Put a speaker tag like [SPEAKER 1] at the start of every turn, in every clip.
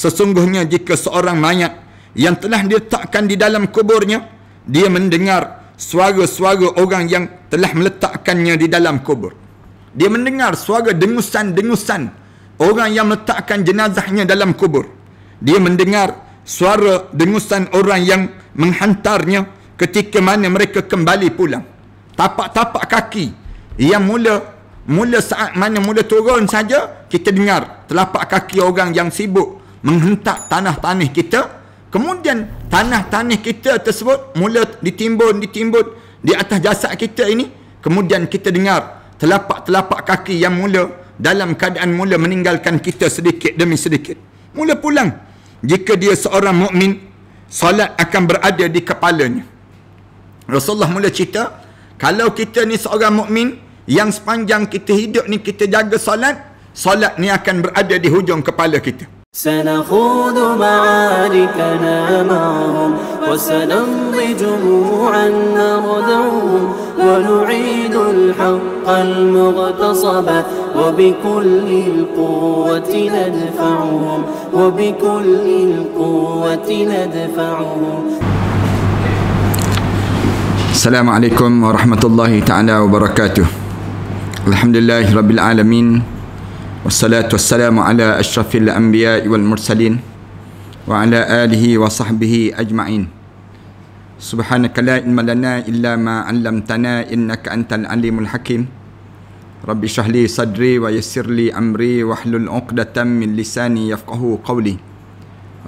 [SPEAKER 1] Sesungguhnya jika seorang mayat yang telah diletakkan di dalam kuburnya, dia mendengar suara-suara orang yang telah meletakkannya di dalam kubur. Dia mendengar suara dengusan-dengusan orang yang meletakkan jenazahnya dalam kubur. Dia mendengar suara dengusan orang yang menghantarnya ketika mana mereka kembali pulang. Tapak-tapak kaki yang mula mula saat mana mula turun saja kita dengar telapak kaki orang yang sibuk menghentak tanah-tanah kita kemudian tanah-tanah kita tersebut mula ditimbun ditimbun di atas jasad kita ini kemudian kita dengar telapak-telapak kaki yang mula dalam keadaan mula meninggalkan kita sedikit demi sedikit mula pulang jika dia seorang mukmin salat akan berada di kepalanya Rasulullah mula cerita kalau kita ni seorang mukmin yang sepanjang kita hidup ni kita jaga salat, salat ni akan berada di hujung kepala kita سنخوض معاركنا معهم وسنمضي
[SPEAKER 2] جموعا نرذوهم ونعيد الحق المغتصب وبكل القوة ندفعهم وبكل القوة ندفعهم
[SPEAKER 1] السلام عليكم ورحمة الله تعالى وبركاته الحمد لله رب العالمين wassalatu wassalamu ala ashrafil anbiya wal mursalin wa ala alihi wa sahbihi ajma'in subhanaka la ilma lana illa ma 'allamtana innaka antal alimul hakim rabbi shrah li sadri wa yassir li amri wahlul 'uqdatam min lisani yafqahu qawli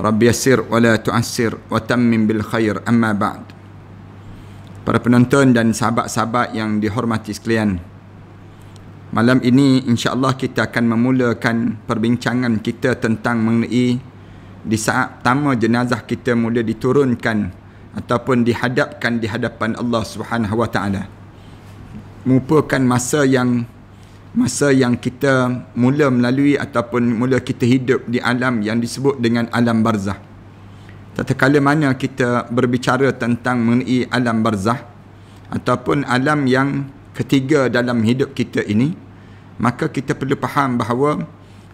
[SPEAKER 1] rabbi yassir wa la tu'assir wa tammim bil khair amma ba'd para penonton dan sahabat-sahabat yang dihormati sekalian Malam ini insya-Allah kita akan memulakan perbincangan kita tentang mengenai di saat pertama jenazah kita mula diturunkan ataupun dihadapkan di hadapan Allah Subhanahu Wa Taala. Merupakan masa yang masa yang kita mula melalui ataupun mula kita hidup di alam yang disebut dengan alam barzah. Tatkala mana kita berbicara tentang mengenai alam barzah ataupun alam yang ketiga dalam hidup kita ini maka kita perlu faham bahawa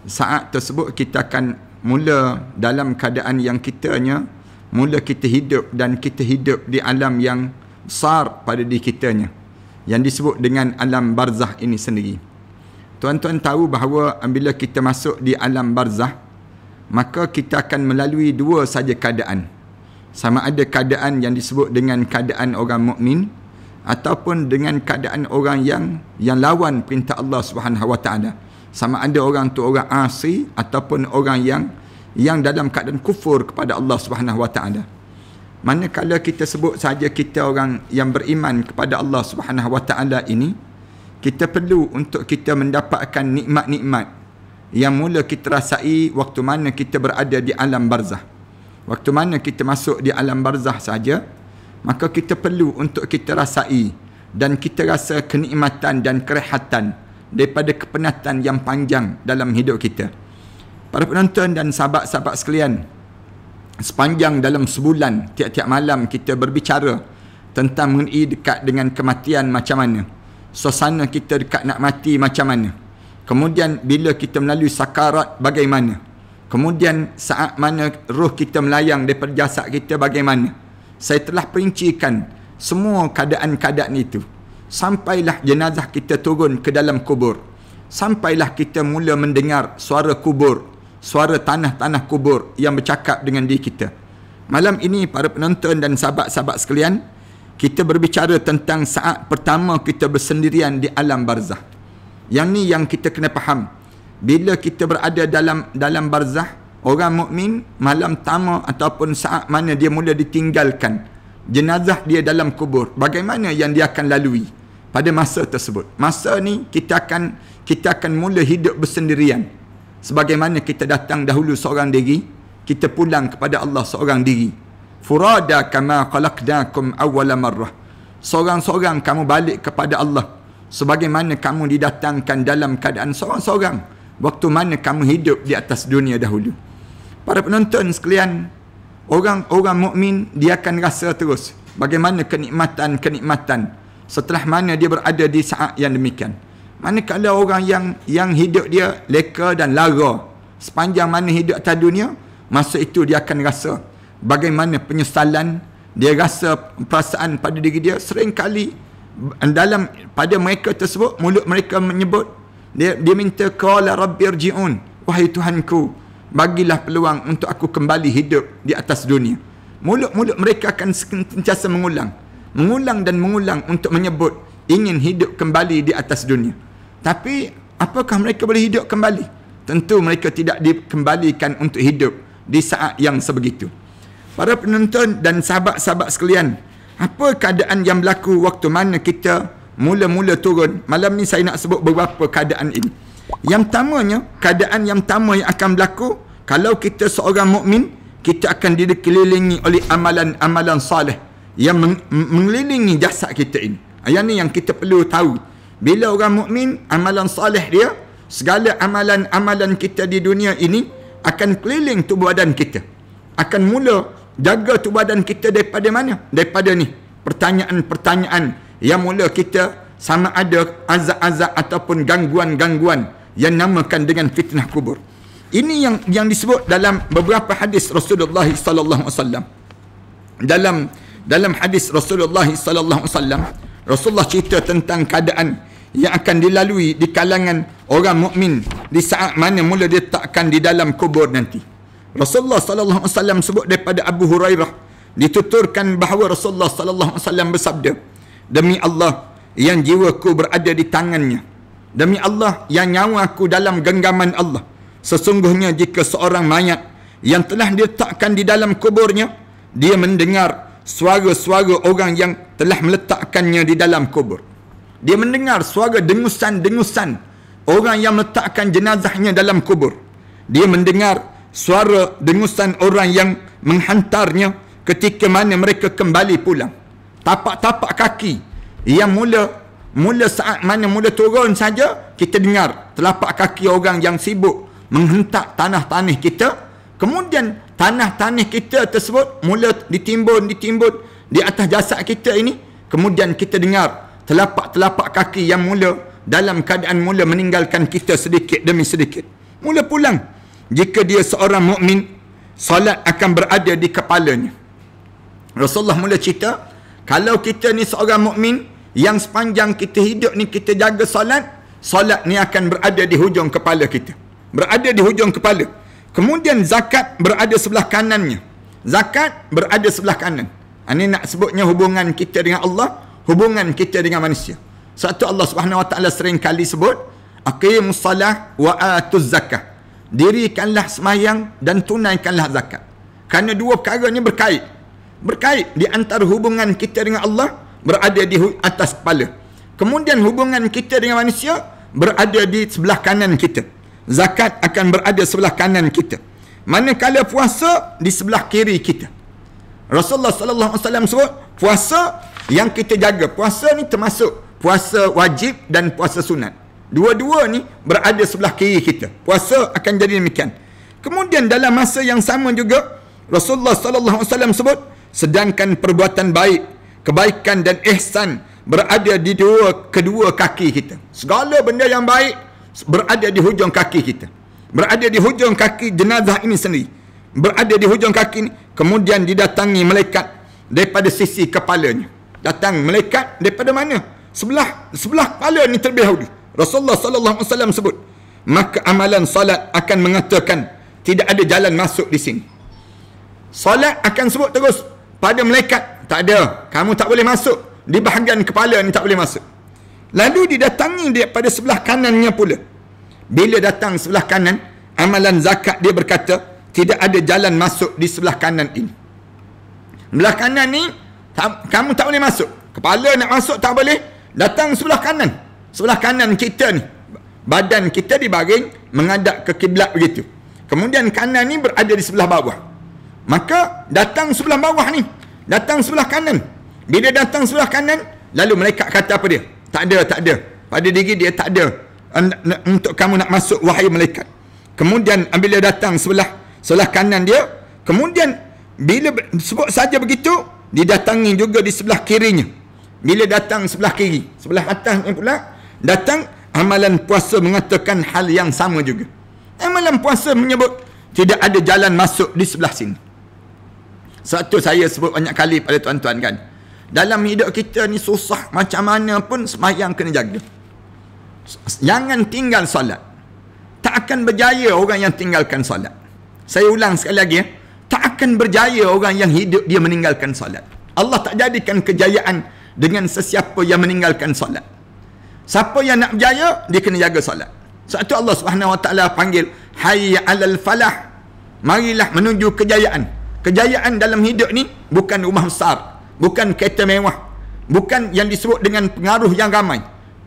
[SPEAKER 1] saat tersebut kita akan mula dalam keadaan yang kitanya mula kita hidup dan kita hidup di alam yang besar pada diri kitanya yang disebut dengan alam barzah ini sendiri tuan-tuan tahu bahawa bila kita masuk di alam barzah maka kita akan melalui dua saja keadaan sama ada keadaan yang disebut dengan keadaan orang mukmin ataupun dengan keadaan orang yang yang lawan perintah Allah Subhanahu Wa sama ada orang tu orang asri ataupun orang yang yang dalam keadaan kufur kepada Allah Subhanahu Wa Taala manakala kita sebut saja kita orang yang beriman kepada Allah Subhanahu Wa ini kita perlu untuk kita mendapatkan nikmat-nikmat yang mula kita rasai waktu mana kita berada di alam barzah waktu mana kita masuk di alam barzah saja maka kita perlu untuk kita rasai dan kita rasa kenikmatan dan kerehatan daripada kepenatan yang panjang dalam hidup kita. Para penonton dan sahabat-sahabat sekalian, sepanjang dalam sebulan tiap-tiap malam kita berbicara tentang mengenai dekat dengan kematian macam mana, suasana kita dekat nak mati macam mana, kemudian bila kita melalui sakarat bagaimana, kemudian saat mana roh kita melayang daripada jasad kita bagaimana, saya telah perincikan semua keadaan-keadaan itu sampailah jenazah kita turun ke dalam kubur sampailah kita mula mendengar suara kubur suara tanah-tanah kubur yang bercakap dengan diri kita malam ini para penonton dan sahabat-sahabat sekalian kita berbicara tentang saat pertama kita bersendirian di alam barzah yang ni yang kita kena faham bila kita berada dalam dalam barzah orang mukmin malam pertama ataupun saat mana dia mula ditinggalkan jenazah dia dalam kubur bagaimana yang dia akan lalui pada masa tersebut masa ni kita akan kita akan mula hidup bersendirian sebagaimana kita datang dahulu seorang diri kita pulang kepada Allah seorang diri furada kama khalaqnakum awwal marrah seorang-seorang kamu balik kepada Allah sebagaimana kamu didatangkan dalam keadaan seorang-seorang waktu mana kamu hidup di atas dunia dahulu para penonton sekalian orang-orang mukmin dia akan rasa terus bagaimana kenikmatan-kenikmatan setelah mana dia berada di saat yang demikian manakala orang yang yang hidup dia leka dan lara sepanjang mana hidup atas dunia masa itu dia akan rasa bagaimana penyesalan dia rasa perasaan pada diri dia sering kali dalam pada mereka tersebut mulut mereka menyebut dia, dia minta qala Rabbirjiun wahai tuhanku bagilah peluang untuk aku kembali hidup di atas dunia. Mulut-mulut mereka akan sentiasa mengulang, mengulang dan mengulang untuk menyebut ingin hidup kembali di atas dunia. Tapi apakah mereka boleh hidup kembali? Tentu mereka tidak dikembalikan untuk hidup di saat yang sebegitu. Para penonton dan sahabat-sahabat sekalian, apa keadaan yang berlaku waktu mana kita mula-mula turun? Malam ni saya nak sebut beberapa keadaan ini. Yang tamanya, keadaan yang tama yang akan berlaku kalau kita seorang mukmin, kita akan dikelilingi oleh amalan-amalan salih yang meng mengelilingi jasad kita ini. Ah, yang ini yang kita perlu tahu. Bila orang mukmin, amalan salih dia, segala amalan-amalan kita di dunia ini akan keliling tubuh badan kita. Akan mula jaga tubuh badan kita daripada mana? Daripada ni. Pertanyaan-pertanyaan yang mula kita sama ada azab-azab ataupun gangguan-gangguan yang namakan dengan fitnah kubur. Ini yang yang disebut dalam beberapa hadis Rasulullah sallallahu alaihi wasallam. Dalam dalam hadis Rasulullah sallallahu alaihi wasallam, Rasulullah cerita tentang keadaan yang akan dilalui di kalangan orang mukmin di saat mana mula takkan di dalam kubur nanti. Rasulullah sallallahu alaihi wasallam sebut daripada Abu Hurairah dituturkan bahawa Rasulullah sallallahu alaihi wasallam bersabda, "Demi Allah yang jiwaku berada di tangannya." Demi Allah yang nyawa aku dalam genggaman Allah Sesungguhnya jika seorang mayat Yang telah diletakkan di dalam kuburnya Dia mendengar suara-suara orang yang telah meletakkannya di dalam kubur Dia mendengar suara dengusan-dengusan Orang yang meletakkan jenazahnya dalam kubur Dia mendengar suara dengusan orang yang menghantarnya Ketika mana mereka kembali pulang Tapak-tapak kaki Yang mula Mula saat mana mula turun saja kita dengar telapak kaki orang yang sibuk menghentak tanah tanah kita. Kemudian tanah tanah kita tersebut mula ditimbun ditimbun di atas jasad kita ini. Kemudian kita dengar telapak telapak kaki yang mula dalam keadaan mula meninggalkan kita sedikit demi sedikit. Mula pulang. Jika dia seorang mukmin, salat akan berada di kepalanya. Rasulullah mula cerita, kalau kita ni seorang mukmin, yang sepanjang kita hidup ni kita jaga solat solat ni akan berada di hujung kepala kita berada di hujung kepala kemudian zakat berada sebelah kanannya zakat berada sebelah kanan ini ha, nak sebutnya hubungan kita dengan Allah hubungan kita dengan manusia satu Allah Subhanahu Wa Taala sering kali sebut aqim salah wa atuz zakah dirikanlah semayang dan tunaikanlah zakat kerana dua perkara ni berkait berkait di antara hubungan kita dengan Allah berada di atas kepala. Kemudian hubungan kita dengan manusia berada di sebelah kanan kita. Zakat akan berada sebelah kanan kita. Manakala puasa di sebelah kiri kita. Rasulullah sallallahu alaihi wasallam sebut puasa yang kita jaga. Puasa ni termasuk puasa wajib dan puasa sunat. Dua-dua ni berada sebelah kiri kita. Puasa akan jadi demikian. Kemudian dalam masa yang sama juga Rasulullah sallallahu alaihi wasallam sebut sedangkan perbuatan baik kebaikan dan ihsan berada di dua kedua kaki kita. Segala benda yang baik berada di hujung kaki kita. Berada di hujung kaki jenazah ini sendiri. Berada di hujung kaki ini. Kemudian didatangi malaikat daripada sisi kepalanya. Datang malaikat daripada mana? Sebelah sebelah kepala ini terlebih dahulu. Rasulullah sallallahu alaihi wasallam sebut, maka amalan salat akan mengatakan tidak ada jalan masuk di sini. Salat akan sebut terus pada malaikat tak ada. Kamu tak boleh masuk. Di bahagian kepala ni tak boleh masuk. Lalu didatangi dia pada sebelah kanannya pula. Bila datang sebelah kanan, amalan zakat dia berkata, tidak ada jalan masuk di sebelah kanan ini. Sebelah kanan ni, tak, kamu tak boleh masuk. Kepala nak masuk tak boleh. Datang sebelah kanan. Sebelah kanan kita ni. Badan kita dibaring menghadap ke kiblat begitu. Kemudian kanan ni berada di sebelah bawah. Maka datang sebelah bawah ni datang sebelah kanan bila datang sebelah kanan lalu malaikat kata apa dia tak ada tak ada pada diri dia tak ada untuk kamu nak masuk wahai malaikat kemudian bila datang sebelah sebelah kanan dia kemudian bila sebut saja begitu didatangi juga di sebelah kirinya bila datang sebelah kiri sebelah atasnya pula datang amalan puasa mengatakan hal yang sama juga amalan puasa menyebut tidak ada jalan masuk di sebelah sini satu saya sebut banyak kali pada tuan-tuan kan. Dalam hidup kita ni susah macam mana pun semayang kena jaga. Jangan tinggal solat. Tak akan berjaya orang yang tinggalkan solat. Saya ulang sekali lagi. Eh. Tak akan berjaya orang yang hidup dia meninggalkan solat. Allah tak jadikan kejayaan dengan sesiapa yang meninggalkan solat. Siapa yang nak berjaya, dia kena jaga solat. Sebab itu Allah SWT panggil, Hayya alal falah. Marilah menuju kejayaan. Kejayaan dalam hidup ni bukan rumah besar, bukan kereta mewah, bukan yang disebut dengan pengaruh yang ramai.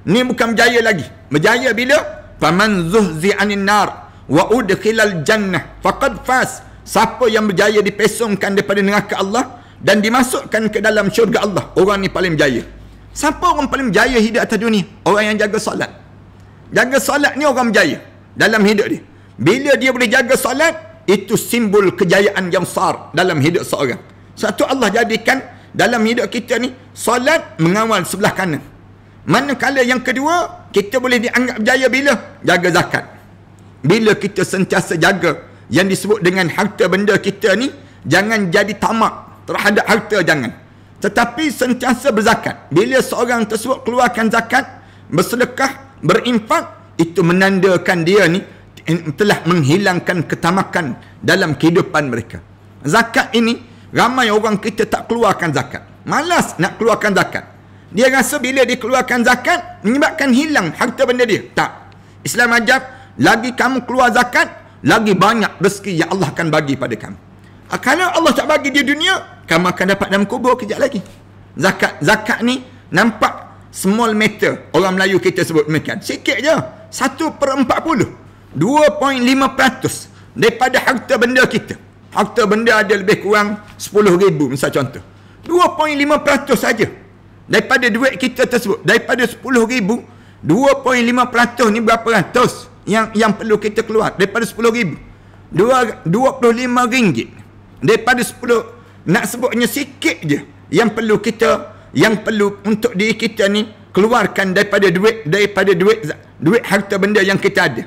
[SPEAKER 1] Ni bukan berjaya lagi. Berjaya bila faman zuhzi anin nar wa udkhilal jannah faqad fas. Siapa yang berjaya dipesongkan daripada neraka Allah dan dimasukkan ke dalam syurga Allah, orang ni paling berjaya. Siapa orang paling berjaya hidup atas dunia? Orang yang jaga solat. Jaga solat ni orang berjaya dalam hidup dia. Bila dia boleh jaga solat, itu simbol kejayaan yang besar dalam hidup seorang. Satu Allah jadikan dalam hidup kita ni solat mengawal sebelah kanan. Manakala yang kedua, kita boleh dianggap berjaya bila jaga zakat. Bila kita sentiasa jaga yang disebut dengan harta benda kita ni jangan jadi tamak terhadap harta jangan. Tetapi sentiasa berzakat. Bila seorang tersebut keluarkan zakat, bersedekah, berinfak, itu menandakan dia ni telah menghilangkan ketamakan dalam kehidupan mereka. Zakat ini, ramai orang kita tak keluarkan zakat. Malas nak keluarkan zakat. Dia rasa bila dia keluarkan zakat, menyebabkan hilang harta benda dia. Tak. Islam ajar, lagi kamu keluar zakat, lagi banyak rezeki yang Allah akan bagi pada kamu. Ah, kalau Allah tak bagi dia dunia, kamu akan dapat dalam kubur kejap lagi. Zakat zakat ni nampak small matter. Orang Melayu kita sebut demikian. Sikit je. Satu per empat puluh. 2.5% daripada harta benda kita. Harta benda ada lebih kurang ribu misal contoh. 2.5% saja daripada duit kita tersebut. Daripada 10,000, 2.5% ni berapa ratus yang yang perlu kita keluar daripada 10,000. RM25 daripada 10 nak sebutnya sikit je yang perlu kita yang perlu untuk diri kita ni keluarkan daripada duit daripada duit duit harta benda yang kita ada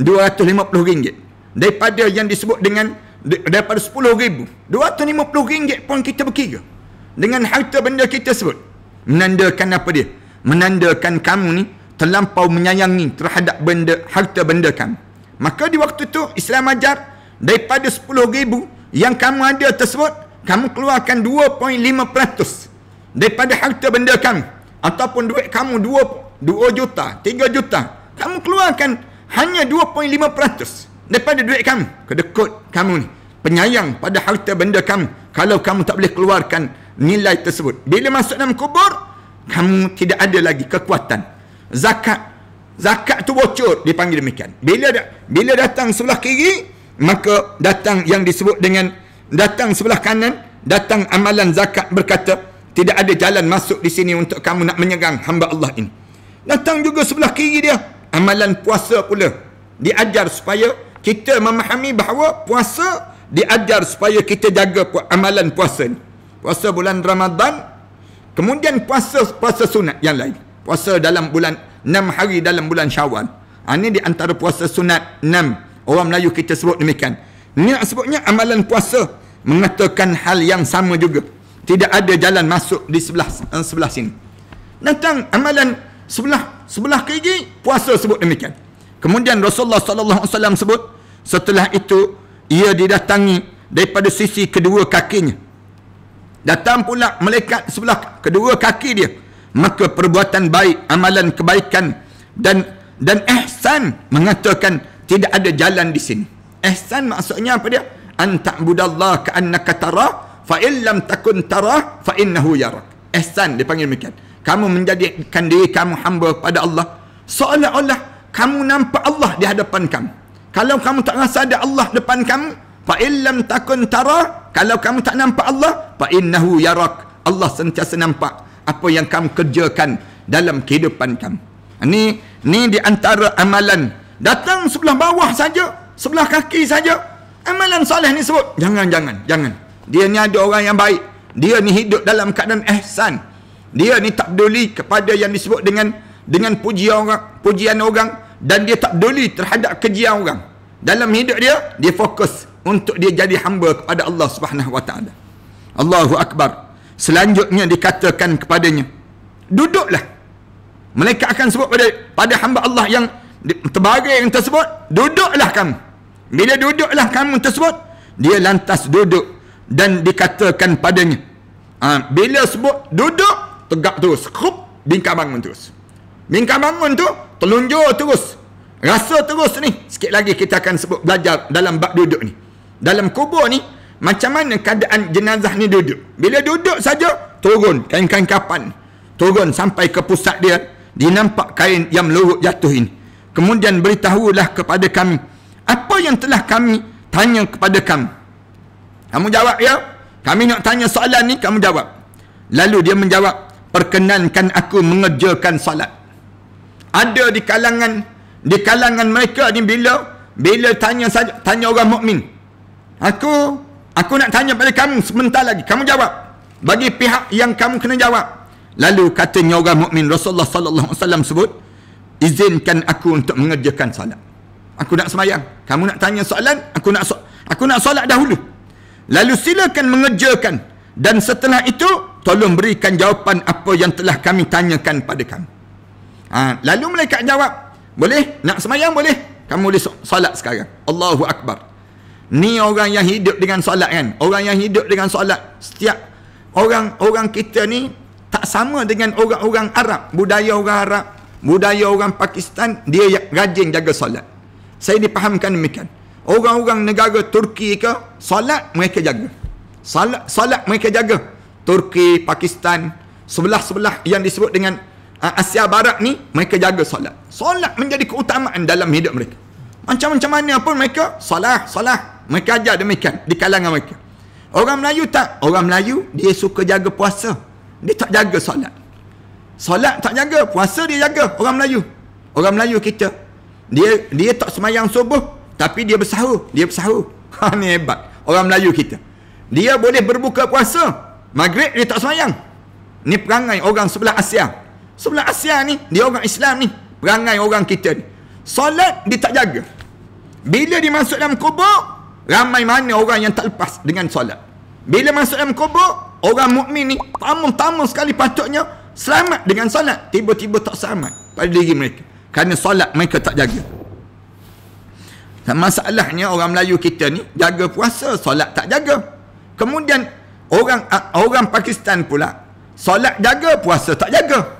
[SPEAKER 1] RM250 daripada yang disebut dengan daripada RM10,000 RM250 pun kita berkira dengan harta benda kita sebut menandakan apa dia menandakan kamu ni terlampau menyayangi terhadap benda harta benda kamu maka di waktu tu Islam ajar daripada RM10,000 yang kamu ada tersebut kamu keluarkan 2.5% daripada harta benda kamu ataupun duit kamu 2, 2 juta 3 juta kamu keluarkan 2.5% hanya 2.5% daripada duit kamu kedekut kamu ni penyayang pada harta benda kamu kalau kamu tak boleh keluarkan nilai tersebut bila masuk dalam kubur kamu tidak ada lagi kekuatan zakat zakat tu bocor dipanggil demikian bila bila datang sebelah kiri maka datang yang disebut dengan datang sebelah kanan datang amalan zakat berkata tidak ada jalan masuk di sini untuk kamu nak menyegang hamba Allah ini datang juga sebelah kiri dia amalan puasa pula diajar supaya kita memahami bahawa puasa diajar supaya kita jaga amalan puasa ni. puasa bulan Ramadan kemudian puasa puasa sunat yang lain puasa dalam bulan 6 hari dalam bulan Syawal ha, ini di antara puasa sunat 6 orang Melayu kita sebut demikian ini sebutnya amalan puasa mengatakan hal yang sama juga tidak ada jalan masuk di sebelah eh, sebelah sini datang amalan sebelah sebelah kiri puasa sebut demikian kemudian Rasulullah sallallahu alaihi wasallam sebut setelah itu ia didatangi daripada sisi kedua kakinya datang pula melekat sebelah kedua kaki dia maka perbuatan baik amalan kebaikan dan dan ihsan mengatakan tidak ada jalan di sini ihsan maksudnya apa dia anta budallah ka annaka tara fa illam takun tara fa innahu yara ihsan dipanggil demikian kamu menjadikan diri kamu hamba pada Allah seolah-olah kamu nampak Allah di hadapan kamu kalau kamu tak rasa ada Allah depan kamu fa illam takun tara kalau kamu tak nampak Allah fa innahu yarak Allah sentiasa nampak apa yang kamu kerjakan dalam kehidupan kamu ini ni di antara amalan datang sebelah bawah saja sebelah kaki saja amalan soleh ni sebut jangan jangan jangan dia ni ada orang yang baik dia ni hidup dalam keadaan ihsan dia ni tak peduli kepada yang disebut dengan dengan pujian orang, pujian orang dan dia tak peduli terhadap kejian orang. Dalam hidup dia, dia fokus untuk dia jadi hamba kepada Allah Subhanahu Wa Taala. Allahu Akbar. Selanjutnya dikatakan kepadanya, duduklah. Mereka akan sebut pada pada hamba Allah yang terbagi yang tersebut, duduklah kamu. Bila duduklah kamu tersebut, dia lantas duduk dan dikatakan padanya. Ha, bila sebut duduk, tegak terus. Krup, bingkai bangun terus. Bingkai bangun tu, telunjur terus. Rasa terus ni. Sikit lagi kita akan sebut belajar dalam bab duduk ni. Dalam kubur ni, macam mana keadaan jenazah ni duduk. Bila duduk saja turun kain-kain kapan. Turun sampai ke pusat dia, nampak kain yang meluruk jatuh ini. Kemudian beritahulah kepada kami, apa yang telah kami tanya kepada kamu. Kamu jawab ya, kami nak tanya soalan ni, kamu jawab. Lalu dia menjawab, perkenankan aku mengerjakan salat ada di kalangan di kalangan mereka ni bila bila tanya tanya orang mukmin aku aku nak tanya pada kamu sebentar lagi kamu jawab bagi pihak yang kamu kena jawab lalu katanya orang mukmin Rasulullah sallallahu alaihi wasallam sebut izinkan aku untuk mengerjakan salat aku nak semayang kamu nak tanya soalan aku nak aku nak solat dahulu lalu silakan mengerjakan dan setelah itu tolong berikan jawapan apa yang telah kami tanyakan pada kamu ha, lalu malaikat jawab boleh nak semayang boleh kamu boleh solat sekarang Allahu Akbar ni orang yang hidup dengan solat kan orang yang hidup dengan solat setiap orang orang kita ni tak sama dengan orang-orang Arab budaya orang Arab budaya orang Pakistan dia yang rajin jaga solat saya dipahamkan demikian orang-orang negara Turki ke solat mereka jaga Salat, salat mereka jaga. Turki, Pakistan, sebelah-sebelah yang disebut dengan ah, Asia Barat ni, mereka jaga salat. Salat menjadi keutamaan dalam hidup mereka. Macam-macam mana pun mereka, salah, salah. Mereka ajar demikian di kalangan mereka. Orang Melayu tak? Orang Melayu, dia suka jaga puasa. Dia tak jaga salat. Salat tak jaga, puasa dia jaga orang Melayu. Orang Melayu kita. Dia dia tak semayang subuh, tapi dia bersahur. Dia bersahur. Ha, ni hebat. Orang Melayu kita. Dia boleh berbuka puasa. Maghrib dia tak semayang. Ni perangai orang sebelah Asia. Sebelah Asia ni, dia orang Islam ni. Perangai orang kita ni. Solat dia tak jaga. Bila dia masuk dalam kubur, ramai mana orang yang tak lepas dengan solat. Bila masuk dalam kubur, orang mukmin ni tamu-tamu sekali patutnya selamat dengan solat. Tiba-tiba tak selamat pada diri mereka. Kerana solat mereka tak jaga. masalahnya orang Melayu kita ni jaga puasa, solat tak jaga. Kemudian orang ah, orang Pakistan pula solat jaga puasa tak jaga.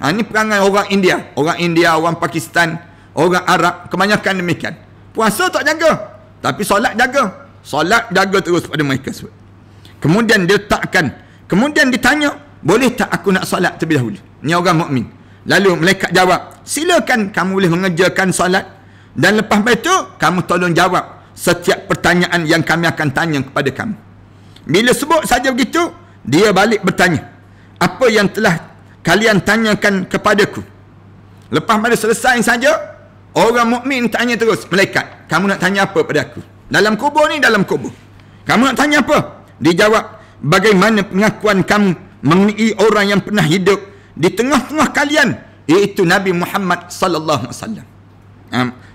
[SPEAKER 1] Ha, ini perangai orang India. Orang India, orang Pakistan, orang Arab. Kebanyakan demikian. Puasa tak jaga. Tapi solat jaga. Solat jaga terus pada mereka sebut. Kemudian dia takkan. Kemudian ditanya. Boleh tak aku nak solat terlebih dahulu? Ni orang mukmin. Lalu malaikat jawab. Silakan kamu boleh mengerjakan solat. Dan lepas itu kamu tolong jawab. Setiap pertanyaan yang kami akan tanya kepada kamu. Bila sebut saja begitu, dia balik bertanya. Apa yang telah kalian tanyakan kepadaku? Lepas mana selesai saja, orang mukmin tanya terus, malaikat, kamu nak tanya apa pada aku? Dalam kubur ni, dalam kubur. Kamu nak tanya apa? Dijawab, bagaimana pengakuan kamu mengenai orang yang pernah hidup di tengah-tengah kalian, iaitu Nabi Muhammad sallallahu alaihi wasallam.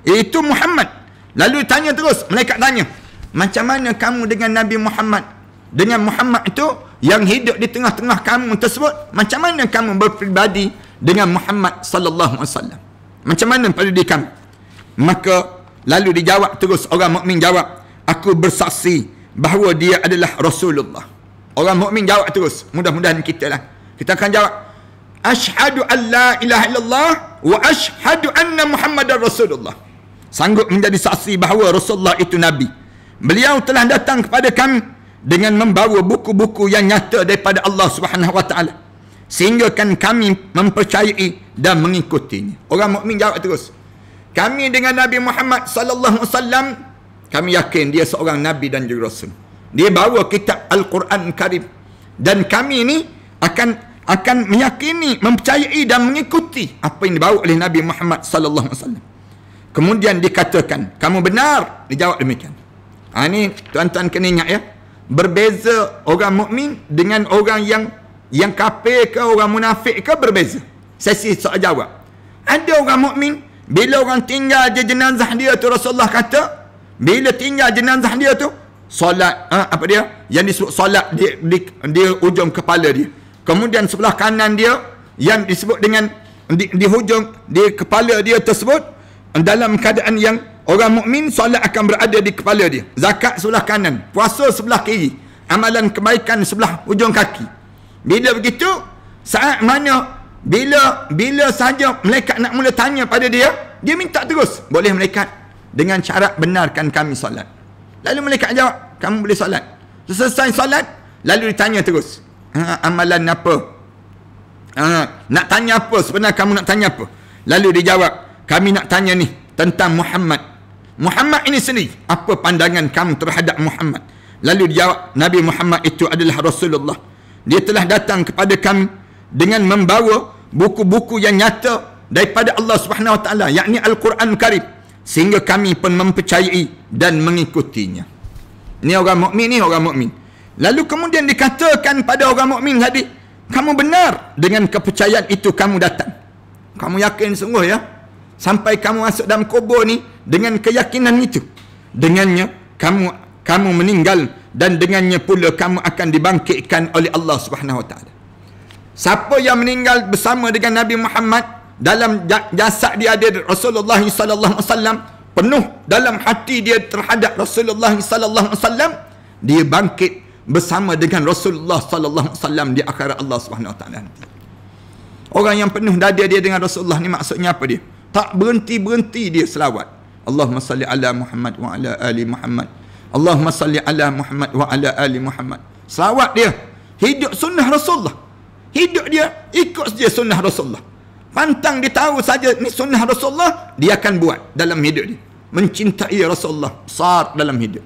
[SPEAKER 1] Iaitu Muhammad. Lalu tanya terus, malaikat tanya, macam mana kamu dengan Nabi Muhammad dengan Muhammad itu yang hidup di tengah-tengah kamu tersebut macam mana kamu berpribadi dengan Muhammad sallallahu alaihi wasallam macam mana pada diri kamu maka lalu dijawab terus orang mukmin jawab aku bersaksi bahawa dia adalah Rasulullah orang mukmin jawab terus mudah-mudahan kita lah kita akan jawab Ashadu an la ilaha illallah wa ashadu anna Muhammadar Rasulullah sanggup menjadi saksi bahawa Rasulullah itu Nabi beliau telah datang kepada kami dengan membawa buku-buku yang nyata daripada Allah Subhanahu wa taala sehinggakan kami mempercayai dan mengikutinya orang mukmin jawab terus kami dengan Nabi Muhammad sallallahu wasallam kami yakin dia seorang nabi dan juga rasul dia bawa kitab al-Quran Karim dan kami ini akan akan meyakini mempercayai dan mengikuti apa yang dibawa oleh Nabi Muhammad sallallahu wasallam kemudian dikatakan kamu benar dijawab demikian ha, ini tuan-tuan kena ingat ya berbeza orang mukmin dengan orang yang yang kafir ke orang munafik ke berbeza sesi soal jawab ada orang mukmin bila orang tinggal je jenazah dia tu Rasulullah kata bila tinggal jenazah dia tu solat ha, apa dia yang disebut solat di, di, di ujung kepala dia kemudian sebelah kanan dia yang disebut dengan di, di hujung di kepala dia tersebut dalam keadaan yang Orang mukmin solat akan berada di kepala dia. Zakat sebelah kanan, puasa sebelah kiri, amalan kebaikan sebelah ujung kaki. Bila begitu, saat mana bila bila saja mereka nak mula tanya pada dia, dia minta terus, boleh mereka dengan cara benarkan kami solat. Lalu mereka jawab, kamu boleh solat. Selesai solat, lalu ditanya terus, ha, amalan apa? Ha, nak tanya apa? Sebenarnya kamu nak tanya apa? Lalu dijawab, kami nak tanya ni tentang Muhammad Muhammad ini sendiri apa pandangan kamu terhadap Muhammad lalu dijawab Nabi Muhammad itu adalah Rasulullah dia telah datang kepada kami dengan membawa buku-buku yang nyata daripada Allah Subhanahu Wa Taala yakni Al-Quran Karim sehingga kami pun mempercayai dan mengikutinya ni orang mukmin ni orang mukmin lalu kemudian dikatakan pada orang mukmin tadi kamu benar dengan kepercayaan itu kamu datang kamu yakin sungguh ya sampai kamu masuk dalam kubur ni dengan keyakinan itu dengannya kamu kamu meninggal dan dengannya pula kamu akan dibangkitkan oleh Allah Subhanahu Wa Taala siapa yang meninggal bersama dengan Nabi Muhammad dalam jasad dia ada Rasulullah sallallahu alaihi wasallam penuh dalam hati dia terhadap Rasulullah sallallahu alaihi wasallam dia bangkit bersama dengan Rasulullah sallallahu alaihi wasallam di akhirat Allah Subhanahu wa taala nanti. Orang yang penuh dada dia dengan Rasulullah ni maksudnya apa dia? Tak berhenti-berhenti dia selawat. Allahumma salli ala Muhammad wa ala ali Muhammad. Allahumma salli ala Muhammad wa ala ali Muhammad. Selawat dia. Hidup sunnah Rasulullah. Hidup dia ikut saja sunnah Rasulullah. Pantang dia tahu saja ni sunnah Rasulullah, dia akan buat dalam hidup dia. Mencintai Rasulullah. Sar dalam hidup.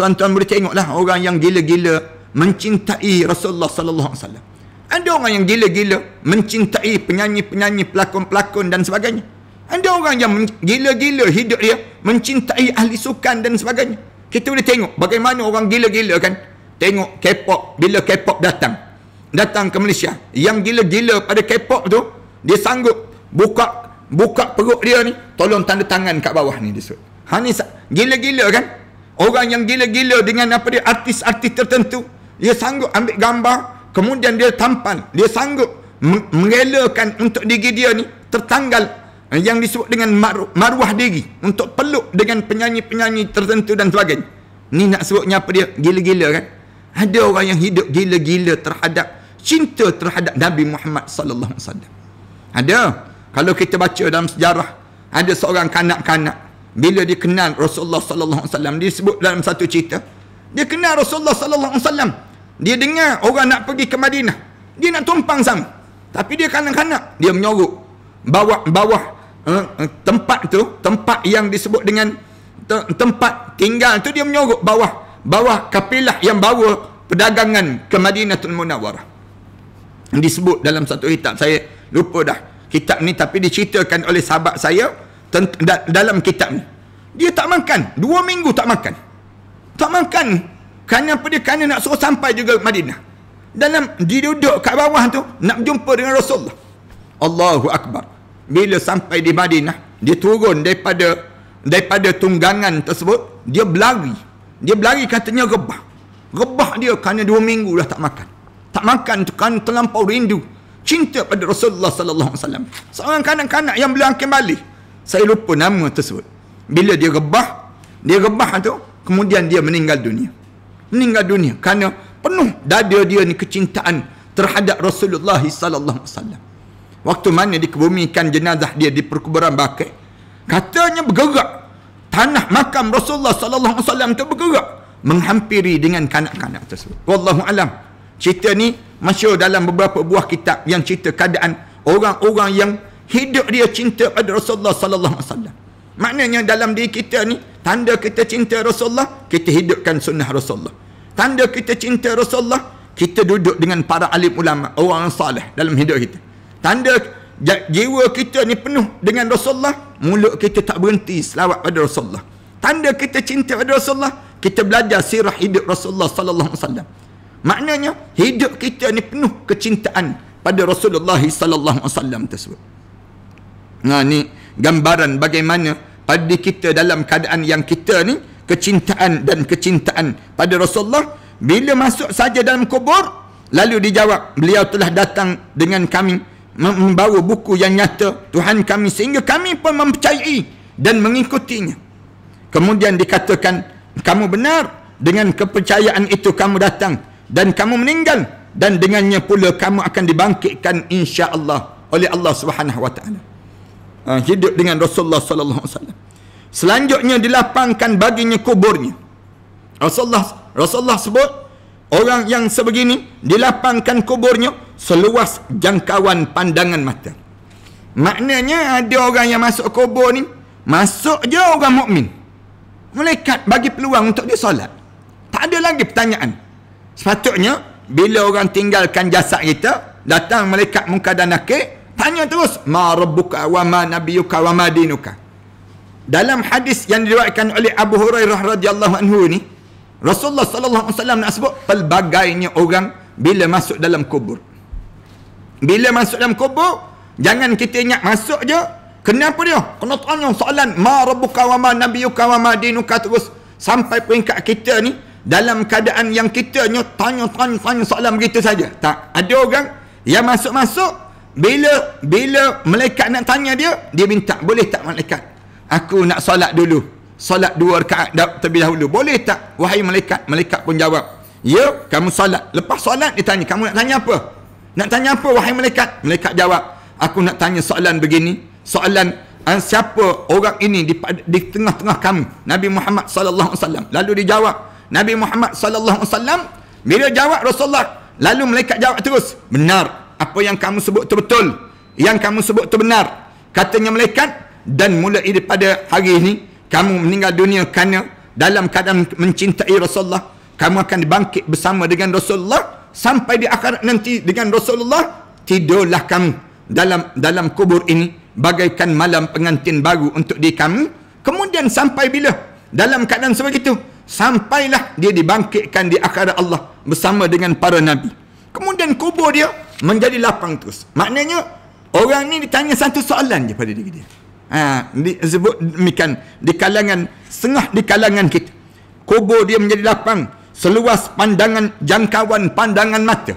[SPEAKER 1] Tuan-tuan boleh tengoklah orang yang gila-gila mencintai Rasulullah sallallahu alaihi wasallam. Ada orang yang gila-gila mencintai penyanyi-penyanyi, pelakon-pelakon dan sebagainya. Ada orang yang gila-gila hidup dia mencintai ahli sukan dan sebagainya. Kita boleh tengok bagaimana orang gila-gila kan. Tengok K-pop bila K-pop datang. Datang ke Malaysia. Yang gila-gila pada K-pop tu dia sanggup buka buka perut dia ni tolong tanda tangan kat bawah ni dia suruh. Ha ni gila-gila kan? Orang yang gila-gila dengan apa dia artis-artis tertentu dia sanggup ambil gambar kemudian dia tampan dia sanggup merelakan untuk diri dia ni tertanggal Eh, yang disebut dengan mar, maruah diri untuk peluk dengan penyanyi-penyanyi tertentu dan sebagainya ni nak sebutnya apa dia gila-gila kan ada orang yang hidup gila-gila terhadap cinta terhadap Nabi Muhammad sallallahu alaihi wasallam ada kalau kita baca dalam sejarah ada seorang kanak-kanak bila dikenal Rasulullah sallallahu alaihi wasallam disebut dalam satu cerita dia kenal Rasulullah sallallahu alaihi wasallam dia dengar orang nak pergi ke Madinah dia nak tumpang sama tapi dia kanak-kanak dia menyorok bawa bawah Ha? Ha, tempat tu tempat yang disebut dengan tempat tinggal tu dia menyorok bawah bawah kapilah yang bawa perdagangan ke Madinatul Munawarah disebut dalam satu kitab saya lupa dah kitab ni tapi diceritakan oleh sahabat saya dalam kitab ni dia tak makan dua minggu tak makan tak makan kerana apa dia kerana nak suruh sampai juga Madinah dalam diduduk kat bawah tu nak jumpa dengan Rasulullah Allahu Akbar bila sampai di Madinah dia turun daripada daripada tunggangan tersebut dia berlari dia berlari katanya rebah rebah dia kerana dua minggu dah tak makan tak makan tu kan terlampau rindu cinta pada Rasulullah sallallahu alaihi wasallam seorang kanak-kanak yang belum kembali saya lupa nama tersebut bila dia rebah dia rebah tu kemudian dia meninggal dunia meninggal dunia kerana penuh dada dia ni kecintaan terhadap Rasulullah sallallahu alaihi wasallam Waktu mana dikebumikan jenazah dia di perkuburan Baqi? Katanya bergerak. Tanah makam Rasulullah sallallahu alaihi wasallam tu bergerak menghampiri dengan kanak-kanak tersebut. Wallahu alam. Cerita ni masyhur dalam beberapa buah kitab yang cerita keadaan orang-orang yang hidup dia cinta pada Rasulullah sallallahu alaihi wasallam. Maknanya dalam diri kita ni tanda kita cinta Rasulullah, kita hidupkan sunnah Rasulullah. Tanda kita cinta Rasulullah, kita duduk dengan para alim ulama, orang yang soleh dalam hidup kita tanda jiwa kita ni penuh dengan Rasulullah mulut kita tak berhenti selawat pada Rasulullah tanda kita cinta pada Rasulullah kita belajar sirah hidup Rasulullah sallallahu alaihi wasallam maknanya hidup kita ni penuh kecintaan pada Rasulullah sallallahu alaihi wasallam tersebut nah ni gambaran bagaimana pada kita dalam keadaan yang kita ni kecintaan dan kecintaan pada Rasulullah bila masuk saja dalam kubur lalu dijawab beliau telah datang dengan kami membawa buku yang nyata Tuhan kami sehingga kami pun mempercayai dan mengikutinya kemudian dikatakan kamu benar dengan kepercayaan itu kamu datang dan kamu meninggal dan dengannya pula kamu akan dibangkitkan insya-Allah oleh Allah Subhanahu wa taala ah, hidup dengan Rasulullah sallallahu alaihi wasallam selanjutnya dilapangkan baginya kuburnya Rasulullah Rasulullah sebut orang yang sebegini dilapangkan kuburnya seluas jangkauan pandangan mata. Maknanya ada orang yang masuk kubur ni, masuk je orang mukmin. Malaikat bagi peluang untuk dia solat. Tak ada lagi pertanyaan. Sepatutnya bila orang tinggalkan jasad kita, datang malaikat muka dan nakir, tanya terus ma rabbuka wa ma nabiyyuka wa ma dinuka. Dalam hadis yang diriwayatkan oleh Abu Hurairah radhiyallahu anhu ni, Rasulullah sallallahu alaihi wasallam nak sebut pelbagainya orang bila masuk dalam kubur. Bila masuk dalam kubur, jangan kita ingat masuk je. Kenapa dia? Kena tanya soalan. Ma rabbuka wa ma nabiyuka wa ma dinuka terus. Sampai peringkat kita ni, dalam keadaan yang kita ni, tanya, tanya, tanya soalan begitu saja. Tak. Ada orang yang masuk-masuk, bila bila malaikat nak tanya dia, dia minta. Boleh tak malaikat? Aku nak solat dulu. Solat dua rekaat terlebih dahulu. Boleh tak? Wahai malaikat. Malaikat pun jawab. Ya, kamu solat. Lepas solat, dia tanya. Kamu nak tanya apa? Nak tanya apa wahai malaikat? Malaikat jawab, aku nak tanya soalan begini. Soalan ah, siapa orang ini di, di tengah-tengah kamu? Nabi Muhammad sallallahu alaihi wasallam. Lalu dijawab, Nabi Muhammad sallallahu alaihi wasallam bila jawab Rasulullah, lalu malaikat jawab terus, benar. Apa yang kamu sebut tu betul. Yang kamu sebut tu benar. Katanya malaikat dan mulai daripada hari ini kamu meninggal dunia kerana dalam keadaan mencintai Rasulullah kamu akan dibangkit bersama dengan Rasulullah sampai di akhirat nanti dengan Rasulullah tidurlah kamu dalam dalam kubur ini bagaikan malam pengantin baru untuk di kamu kemudian sampai bila dalam keadaan sebegitu itu sampailah dia dibangkitkan di akhirat Allah bersama dengan para nabi kemudian kubur dia menjadi lapang terus maknanya orang ni ditanya satu soalan je pada diri dia ha, disebut demikian di kalangan setengah di kalangan kita kubur dia menjadi lapang seluas pandangan jangkauan pandangan mata.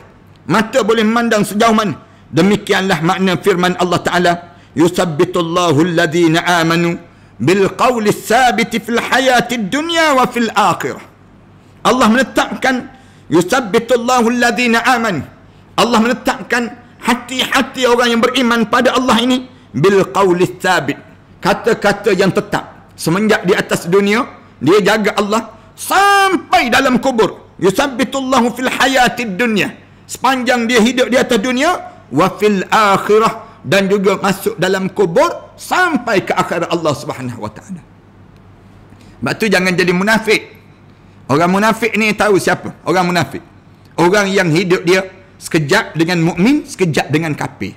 [SPEAKER 1] Mata boleh memandang sejauh mana. Demikianlah makna firman Allah Ta'ala. يُسَبِّتُ Amanu bil آمَنُوا بِالْقَوْلِ fil فِي الْحَيَاةِ wa fil Akhirah. Allah menetapkan يُسَبِّتُ اللَّهُ الَّذِينَ آمَنُوا Allah menetapkan hati-hati orang yang beriman pada Allah ini bil بِالْقَوْلِ السَّابِتِ Kata-kata yang tetap Semenjak di atas dunia Dia jaga Allah sampai dalam kubur yusabbitullahu fil hayati dunya sepanjang dia hidup di atas dunia wa fil akhirah dan juga masuk dalam kubur sampai ke akhir Allah Subhanahu wa taala sebab tu jangan jadi munafik orang munafik ni tahu siapa orang munafik orang yang hidup dia sekejap dengan mukmin sekejap dengan kafir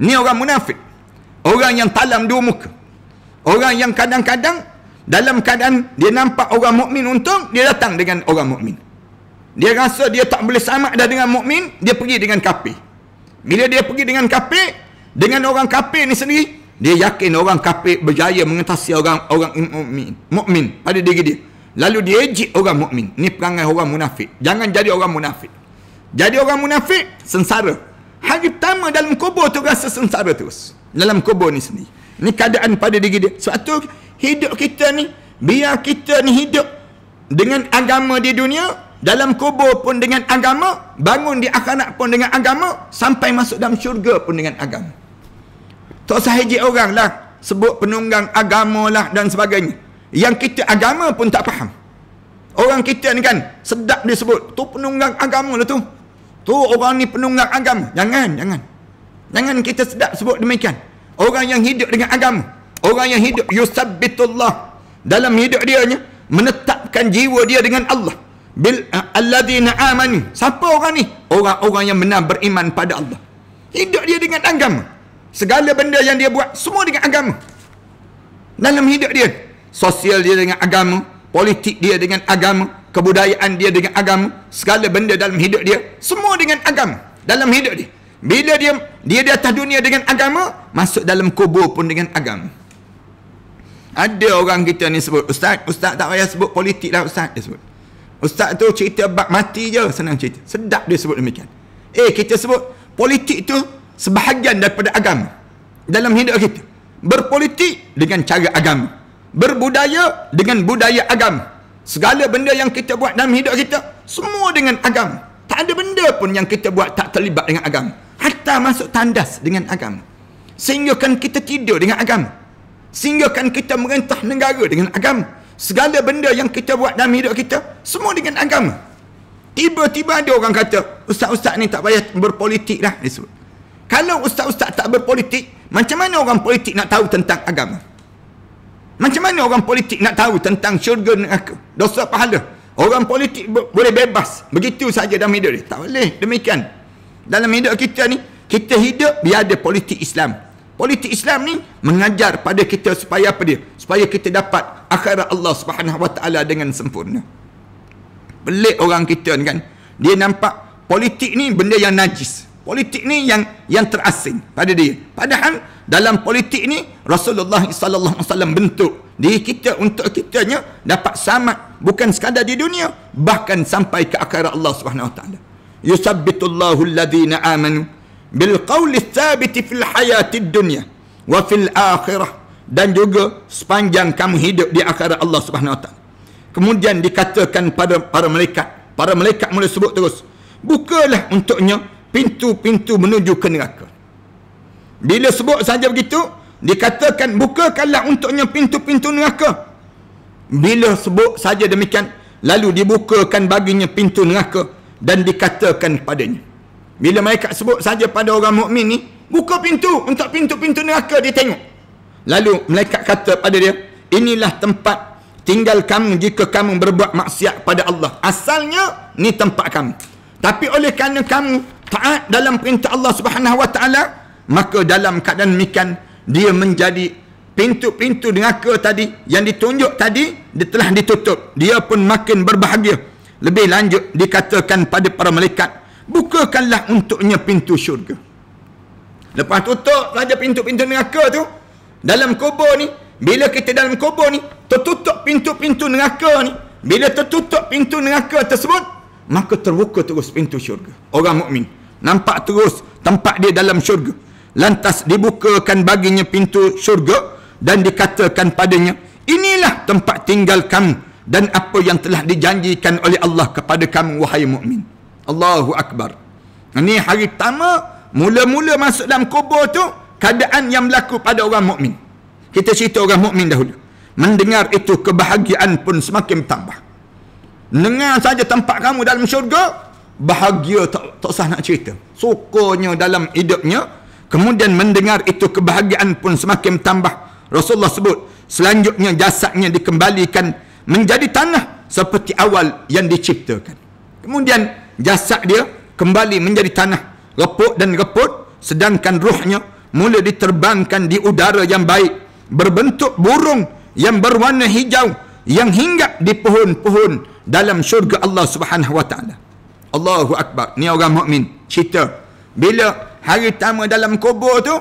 [SPEAKER 1] ni orang munafik orang yang talam dua muka orang yang kadang-kadang dalam keadaan dia nampak orang mukmin untung dia datang dengan orang mukmin dia rasa dia tak boleh sama dah dengan mukmin dia pergi dengan kafir bila dia pergi dengan kafir dengan orang kafir ni sendiri dia yakin orang kafir berjaya mengatasi orang orang mukmin mukmin pada diri dia lalu dia ejek orang mukmin ni perangai orang munafik jangan jadi orang munafik jadi orang munafik sengsara hari pertama dalam kubur tu rasa sengsara terus dalam kubur ni sendiri Ni keadaan pada diri dia. Sebab tu hidup kita ni biar kita ni hidup dengan agama di dunia, dalam kubur pun dengan agama, bangun di akhirat pun dengan agama, sampai masuk dalam syurga pun dengan agama. Tak usah haji orang lah. Sebut penunggang agama lah dan sebagainya. Yang kita agama pun tak faham. Orang kita ni kan, sedap dia sebut. Tu penunggang agama lah tu. Tu orang ni penunggang agama. Jangan, jangan. Jangan kita sedap sebut demikian orang yang hidup dengan agama orang yang hidup yusabbitullah dalam hidup dia nya menetapkan jiwa dia dengan Allah bil eh, alladhina amanu siapa orang ni orang-orang yang benar beriman pada Allah hidup dia dengan agama segala benda yang dia buat semua dengan agama dalam hidup dia sosial dia dengan agama politik dia dengan agama kebudayaan dia dengan agama segala benda dalam hidup dia semua dengan agama dalam hidup dia bila dia dia di atas dunia dengan agama, masuk dalam kubur pun dengan agama. Ada orang kita ni sebut, ustaz, ustaz tak payah sebut politik lah ustaz, dia sebut. Ustaz tu cerita bak mati je, senang cerita. Sedap dia sebut demikian. Eh, kita sebut politik tu sebahagian daripada agama. Dalam hidup kita. Berpolitik dengan cara agama. Berbudaya dengan budaya agama. Segala benda yang kita buat dalam hidup kita, semua dengan agama. Tak ada benda pun yang kita buat tak terlibat dengan agama hatta masuk tandas dengan agama sehinggakan kita tidur dengan agama sehinggakan kita merintah negara dengan agama segala benda yang kita buat dalam hidup kita semua dengan agama tiba-tiba ada orang kata ustaz-ustaz ni tak payah berpolitik lah disebut. kalau ustaz-ustaz tak berpolitik macam mana orang politik nak tahu tentang agama macam mana orang politik nak tahu tentang syurga neraka dosa pahala orang politik boleh bebas begitu saja dalam hidup dia tak boleh demikian dalam hidup kita ni kita hidup biar ada politik Islam politik Islam ni mengajar pada kita supaya apa dia supaya kita dapat akhirat Allah Subhanahu Wa Taala dengan sempurna pelik orang kita kan dia nampak politik ni benda yang najis politik ni yang yang terasing pada dia padahal dalam politik ni Rasulullah sallallahu alaihi wasallam bentuk diri kita untuk kitanya dapat sama, bukan sekadar di dunia bahkan sampai ke akhirat Allah Subhanahu wa taala يثبت الله الذين آمنوا بالقول الثابت في الحياة الدنيا وفي الآخرة dan juga sepanjang kamu hidup di akhirat Allah Subhanahu Wa Taala. Kemudian dikatakan pada para malaikat, para malaikat mula sebut terus, bukalah untuknya pintu-pintu menuju ke neraka. Bila sebut saja begitu, dikatakan bukakanlah untuknya pintu-pintu neraka. Bila sebut saja demikian, lalu dibukakan baginya pintu neraka dan dikatakan padanya bila mereka sebut saja pada orang mukmin ni buka pintu untuk pintu-pintu neraka dia tengok lalu mereka kata pada dia inilah tempat tinggal kamu jika kamu berbuat maksiat pada Allah asalnya ni tempat kamu tapi oleh kerana kamu taat dalam perintah Allah Subhanahu wa taala maka dalam keadaan mikan dia menjadi pintu-pintu neraka tadi yang ditunjuk tadi dia telah ditutup dia pun makin berbahagia lebih lanjut dikatakan pada para malaikat, bukakanlah untuknya pintu syurga. Lepas tutup saja pintu-pintu neraka tu, dalam kubur ni, bila kita dalam kubur ni, tertutup pintu-pintu neraka ni, bila tertutup pintu neraka tersebut, maka terbuka terus pintu syurga. Orang mukmin nampak terus tempat dia dalam syurga. Lantas dibukakan baginya pintu syurga dan dikatakan padanya, inilah tempat tinggal kamu dan apa yang telah dijanjikan oleh Allah kepada kamu wahai mukmin. Allahu akbar. Ini hari pertama mula-mula masuk dalam kubur tu keadaan yang berlaku pada orang mukmin. Kita cerita orang mukmin dahulu. Mendengar itu kebahagiaan pun semakin tambah. Dengar saja tempat kamu dalam syurga, bahagia tak, tak usah nak cerita. Sukanya dalam hidupnya, kemudian mendengar itu kebahagiaan pun semakin tambah. Rasulullah sebut, selanjutnya jasadnya dikembalikan menjadi tanah seperti awal yang diciptakan. Kemudian jasad dia kembali menjadi tanah, reput dan reput sedangkan ruhnya mula diterbangkan di udara yang baik berbentuk burung yang berwarna hijau yang hinggap di pohon-pohon dalam syurga Allah Subhanahu Wa Taala. Allahu Akbar. Ni orang mukmin cerita bila hari pertama dalam kubur tu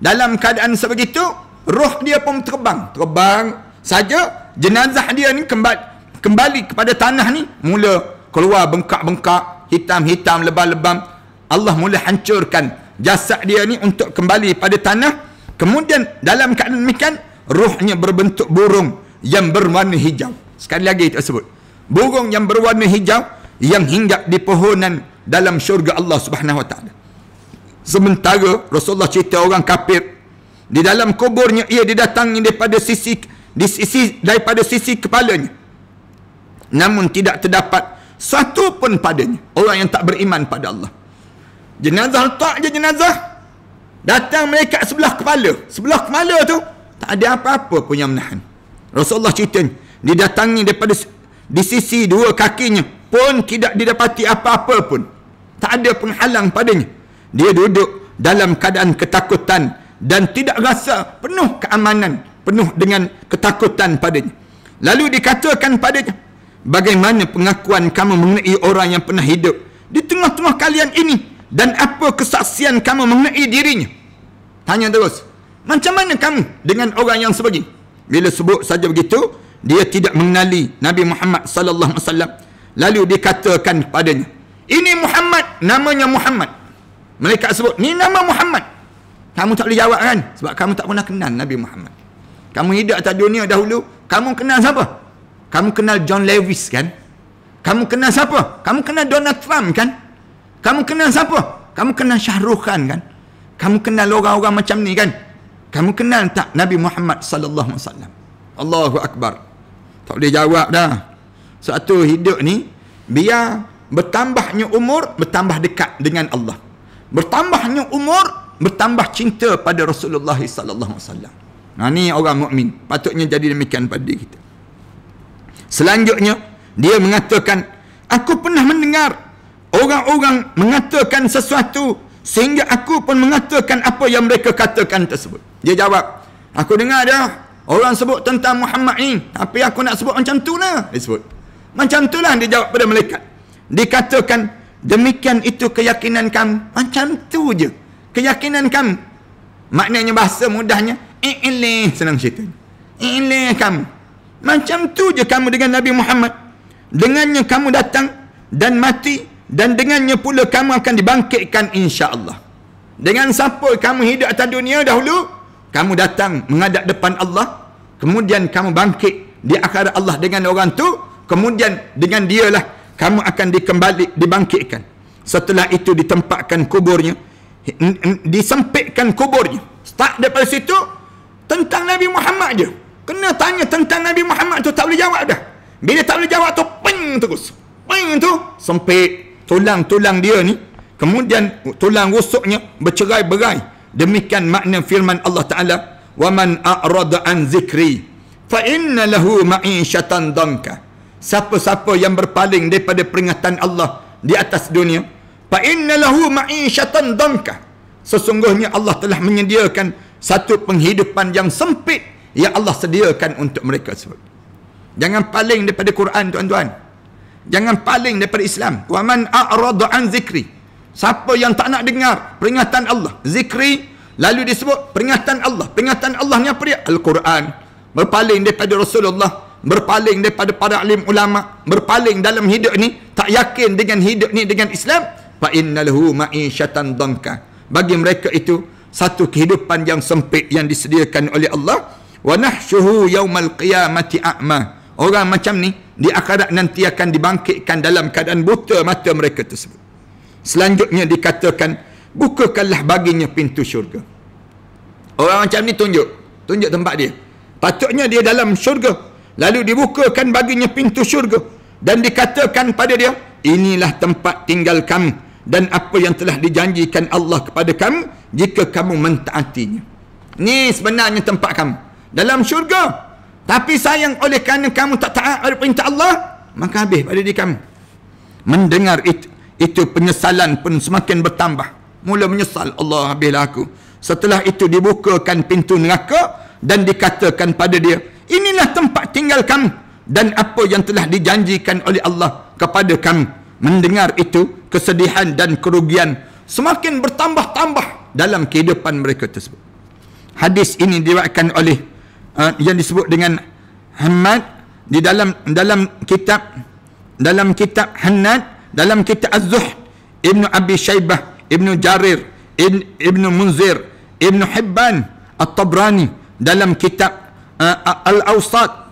[SPEAKER 1] dalam keadaan sebegitu roh dia pun terbang terbang saja jenazah dia ni kembali, kembali kepada tanah ni mula keluar bengkak-bengkak hitam-hitam lebam-lebam Allah mula hancurkan jasad dia ni untuk kembali pada tanah kemudian dalam keadaan demikian ruhnya berbentuk burung yang berwarna hijau sekali lagi itu sebut burung yang berwarna hijau yang hinggap di pohonan dalam syurga Allah Subhanahu Wa Taala sementara Rasulullah cerita orang kapir di dalam kuburnya ia didatangi daripada sisi di sisi daripada sisi kepalanya namun tidak terdapat satu pun padanya orang yang tak beriman pada Allah jenazah letak je jenazah datang mereka sebelah kepala sebelah kepala tu tak ada apa-apa pun yang menahan Rasulullah cerita didatangi daripada di sisi dua kakinya pun tidak didapati apa-apa pun tak ada penghalang padanya dia duduk dalam keadaan ketakutan dan tidak rasa penuh keamanan penuh dengan ketakutan padanya. Lalu dikatakan padanya, bagaimana pengakuan kamu mengenai orang yang pernah hidup di tengah-tengah kalian ini dan apa kesaksian kamu mengenai dirinya? Tanya terus, macam mana kamu dengan orang yang sebegini? Bila sebut saja begitu, dia tidak mengenali Nabi Muhammad sallallahu alaihi wasallam. Lalu dikatakan padanya, ini Muhammad, namanya Muhammad. Mereka sebut, ni nama Muhammad. Kamu tak boleh jawab kan? Sebab kamu tak pernah kenal Nabi Muhammad. Kamu hidup atas dunia dahulu, kamu kenal siapa? Kamu kenal John Lewis kan? Kamu kenal siapa? Kamu kenal Donald Trump kan? Kamu kenal siapa? Kamu kenal Shah Rukh Khan kan? Kamu kenal orang-orang macam ni kan? Kamu kenal tak Nabi Muhammad sallallahu alaihi wasallam? Allahu akbar. Tak boleh jawab dah. Satu hidup ni biar bertambahnya umur bertambah dekat dengan Allah. Bertambahnya umur bertambah cinta pada Rasulullah sallallahu alaihi wasallam. Nah ha, ni orang mukmin Patutnya jadi demikian pada diri kita. Selanjutnya, dia mengatakan, aku pernah mendengar orang-orang mengatakan sesuatu sehingga aku pun mengatakan apa yang mereka katakan tersebut. Dia jawab, aku dengar dia orang sebut tentang Muhammad ni. Tapi aku nak sebut macam tu lah. Dia sebut. Macam tu lah dia jawab pada malaikat. Dikatakan, demikian itu keyakinan kamu. Macam tu je. Keyakinan kamu. Maknanya bahasa mudahnya, I'ilih senang syaitan. I'ilih kamu. Macam tu je kamu dengan Nabi Muhammad. Dengannya kamu datang dan mati. Dan dengannya pula kamu akan dibangkitkan insya Allah. Dengan siapa kamu hidup atas dunia dahulu. Kamu datang menghadap depan Allah. Kemudian kamu bangkit di akhirat Allah dengan orang tu. Kemudian dengan dia lah kamu akan dikembali dibangkitkan. Setelah itu ditempatkan kuburnya. Disempitkan kuburnya. Start daripada situ tentang Nabi Muhammad je kena tanya tentang Nabi Muhammad tu tak boleh jawab dah bila tak boleh jawab tu ping terus ping tu sempit tulang-tulang dia ni kemudian tulang rusuknya bercerai-berai demikian makna firman Allah Ta'ala wa man a'rada an zikri fa inna lahu ma'ishatan danka siapa-siapa yang berpaling daripada peringatan Allah di atas dunia fa inna lahu ma'ishatan danka sesungguhnya Allah telah menyediakan satu penghidupan yang sempit yang Allah sediakan untuk mereka semua. Jangan paling daripada Quran tuan-tuan. Jangan paling daripada Islam. Wa man a'rada an zikri. Siapa yang tak nak dengar peringatan Allah, zikri lalu disebut peringatan Allah. Peringatan Allah ni apa dia? Al-Quran. Berpaling daripada Rasulullah, berpaling daripada para alim ulama, berpaling dalam hidup ni tak yakin dengan hidup ni dengan Islam, fa innalahu ma'isyatan damka. Bagi mereka itu satu kehidupan yang sempit yang disediakan oleh Allah wa nahshuhu yaumal qiyamati a'ma orang macam ni di akhirat nanti akan dibangkitkan dalam keadaan buta mata mereka tersebut selanjutnya dikatakan bukakanlah baginya pintu syurga orang macam ni tunjuk tunjuk tempat dia patutnya dia dalam syurga lalu dibukakan baginya pintu syurga dan dikatakan pada dia inilah tempat tinggal kamu dan apa yang telah dijanjikan Allah kepada kamu jika kamu mentaatinya. Ni sebenarnya tempat kamu. Dalam syurga. Tapi sayang oleh kerana kamu tak taat pada perintah Allah, maka habis pada diri kamu. Mendengar itu, itu penyesalan pun semakin bertambah. Mula menyesal Allah habislah aku. Setelah itu dibukakan pintu neraka dan dikatakan pada dia, inilah tempat tinggal kamu dan apa yang telah dijanjikan oleh Allah kepada kamu. Mendengar itu, kesedihan dan kerugian semakin bertambah-tambah dalam kehidupan mereka tersebut. Hadis ini diriwayatkan oleh uh, yang disebut dengan Hamad di dalam dalam kitab dalam kitab Hanad dalam kitab Az-Zuh Ibnu Abi Shaybah Ibnu Jarir Ibn, Ibnu Munzir Ibnu Hibban At-Tabrani dalam kitab uh, Al-Awsat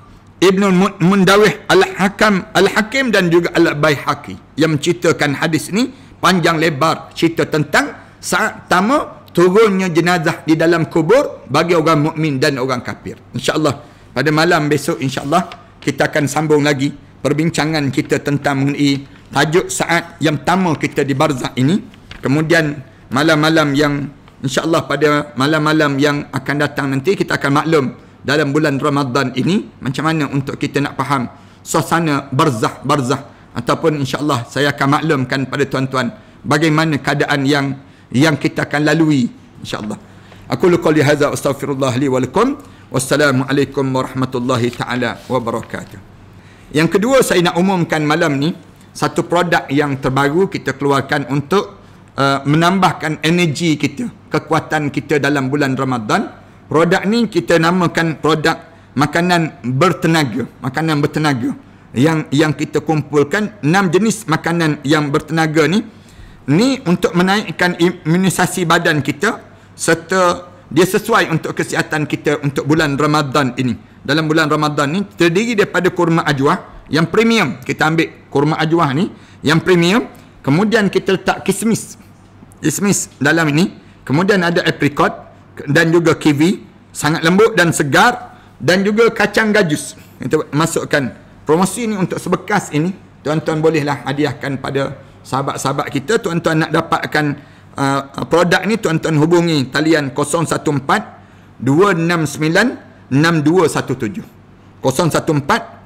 [SPEAKER 1] Ibn Mundawih Al-Hakam Al-Hakim dan juga Al-Bayhaqi yang menceritakan hadis ni panjang lebar cerita tentang saat pertama turunnya jenazah di dalam kubur bagi orang mukmin dan orang kafir. Insya-Allah pada malam besok insya-Allah kita akan sambung lagi perbincangan kita tentang mengenai tajuk saat yang pertama kita di barzakh ini. Kemudian malam-malam yang insya-Allah pada malam-malam yang akan datang nanti kita akan maklum dalam bulan Ramadan ini macam mana untuk kita nak faham suasana barzah-barzah ataupun insyaAllah saya akan maklumkan pada tuan-tuan bagaimana keadaan yang yang kita akan lalui insyaAllah aku luka lihaza astagfirullah li walikum wassalamualaikum warahmatullahi ta'ala wabarakatuh yang kedua saya nak umumkan malam ni satu produk yang terbaru kita keluarkan untuk uh, menambahkan energi kita kekuatan kita dalam bulan Ramadan produk ni kita namakan produk makanan bertenaga makanan bertenaga yang yang kita kumpulkan enam jenis makanan yang bertenaga ni ni untuk menaikkan imunisasi badan kita serta dia sesuai untuk kesihatan kita untuk bulan Ramadan ini dalam bulan Ramadan ni terdiri daripada kurma ajwa yang premium kita ambil kurma ajwa ni yang premium kemudian kita letak kismis kismis dalam ini kemudian ada apricot dan juga kiwi sangat lembut dan segar dan juga kacang gajus. Kita masukkan promosi ini untuk sebekas ini. Tuan-tuan bolehlah hadiahkan pada sahabat-sahabat kita. Tuan-tuan nak dapatkan uh, produk ni tuan-tuan hubungi talian 014 269 6217. 014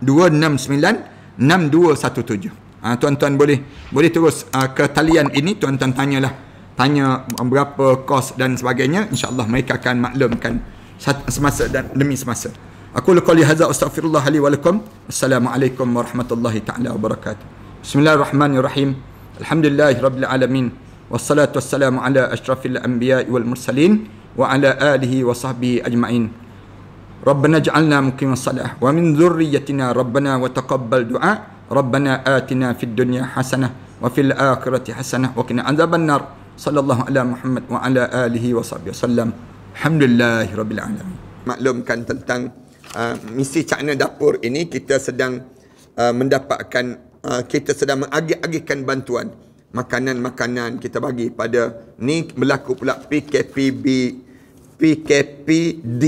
[SPEAKER 1] 269 6217. Ha, tuan-tuan boleh boleh terus uh, ke talian ini tuan-tuan tanyalah tanya berapa kos dan sebagainya insyaallah mereka akan maklumkan semasa dan demi semasa aku qali hadza astaghfirullah li wa lakum assalamualaikum warahmatullahi taala wabarakatuh bismillahirrahmanirrahim alhamdulillahirabbil alamin wassalatu wassalamu ala asyrafil anbiya wal mursalin wa ala alihi wa sahbihi ajmain ربنا اجعلنا مقيم الصلاة ومن ذريتنا ربنا وتقبل دعاء ربنا آتنا في الدنيا حسنة وفي الآخرة حسنة وقنا عذاب النار sallallahu alaihi Muhammad wa ala alihi wasallam. Alhamdulillah rabbil alamin. Maklumkan tentang uh, misi cakna dapur ini kita sedang uh, mendapatkan uh, kita sedang mengagih-agihkan bantuan makanan-makanan kita bagi pada ni berlaku pula PKPB PKPD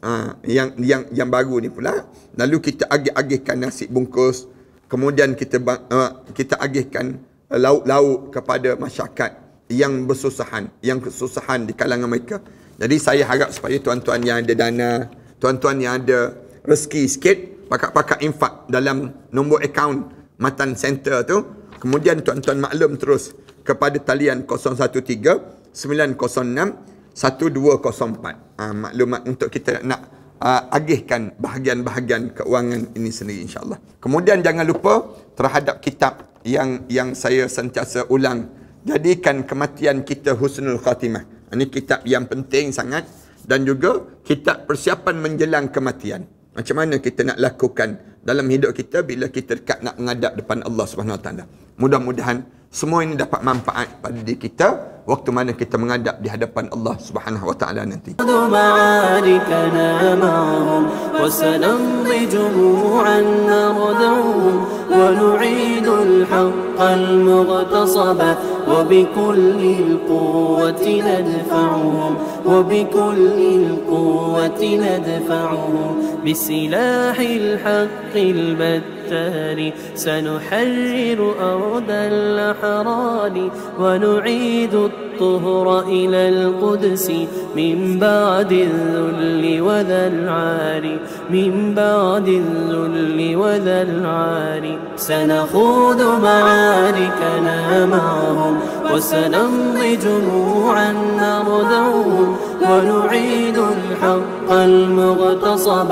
[SPEAKER 1] uh, yang yang yang baru ni pula lalu kita agih-agihkan nasi bungkus kemudian kita uh, kita agihkan uh, lauk-lauk kepada masyarakat yang bersusahan, yang kesusahan di kalangan mereka. Jadi saya harap supaya tuan-tuan yang ada dana, tuan-tuan yang ada rezeki sikit, pakat-pakat infak dalam nombor akaun Matan Center tu, kemudian tuan-tuan maklum terus kepada talian 013-906-1204. Ah, maklumat untuk kita nak Uh, agihkan bahagian-bahagian keuangan ini sendiri insyaAllah. Kemudian jangan lupa terhadap kitab yang yang saya sentiasa ulang jadikan kematian kita husnul khatimah. Ini kitab yang penting sangat dan juga kitab persiapan menjelang kematian. Macam mana kita nak lakukan dalam hidup kita bila kita dekat nak menghadap depan Allah Subhanahu Wa Mudah-mudahan semua ini dapat manfaat pada diri kita وقت ما kita mengadap di hadapan Allah Subhanahu wa taala nanti.
[SPEAKER 2] وسنمضي جموعا نردعهم ونعيد الحق المغتصب وبكل القوة ندفعهم وبكل القوة ندفعهم بسلاح الحق البتار سنحرر أرض الأحرار ونعيد الطهر إلى القدس من بعد الذل وذا العار من بعد الذل وذا العار سنخوض معاركنا معهم وسنمضي جموعا نرذوه ونعيد الحق المغتصب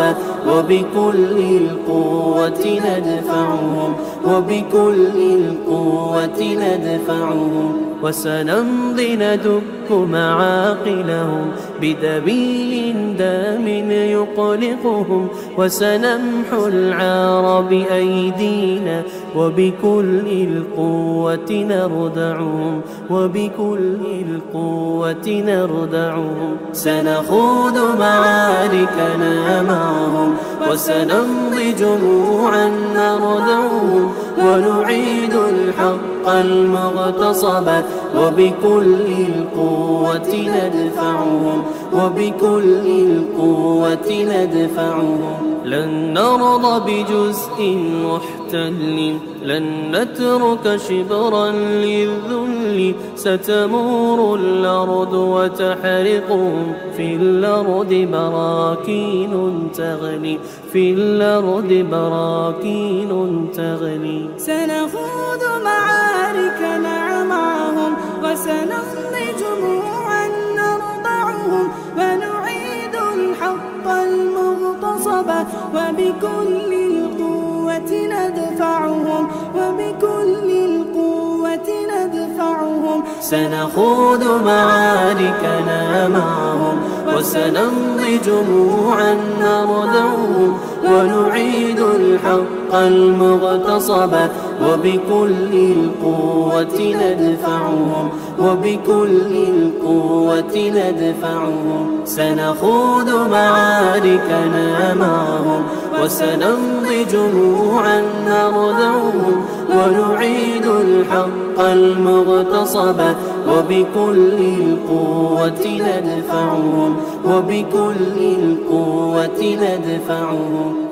[SPEAKER 2] وبكل القوة ندفعهم وبكل القوة ندفعهم وسنمضي ندك معاقلهم بدبيل دام يقلقهم وسنمحو العار بأيدينا وبكل القوة نردعهم وبكل القوة نردعهم سنخوض معاركنا معهم وسنمضي جموعا نردعهم ونعيد الحق المغتصب وبكل القوة ندفعهم وبكل القوة ندفعهم لن نرضى بجزء محتل لن نترك شبرا للذل ستمور الأرض وتحرقهم في الأرض براكين تغلي في الأرض براكين تغلي سنخوض معاركنا معهم نرضعهم وسنخضي جموعا نرضعهم ونعيد الحق المغتصب وبكل القوة ندفعهم وبكل القوة ندفعهم سنخوض معاركنا معهم وسنمضي جموعا نرده ونعيد الحق المغتصب وبكل القوة ندفعهم وبكل القوة ندفعهم سنخوض معاركنا معهم وسنمضي جموعا نرذوه ونعيد الحق المغتصب وبكل القوة ندفعهم وبكل القوة ندفعهم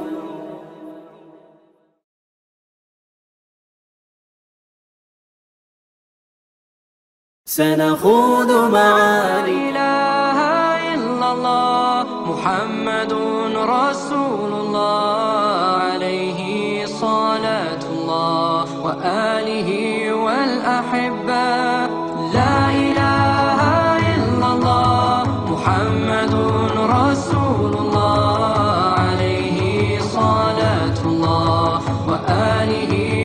[SPEAKER 1] سنخوض معارنا
[SPEAKER 2] محمد رسول الله عليه صلاة الله وآله والأحبة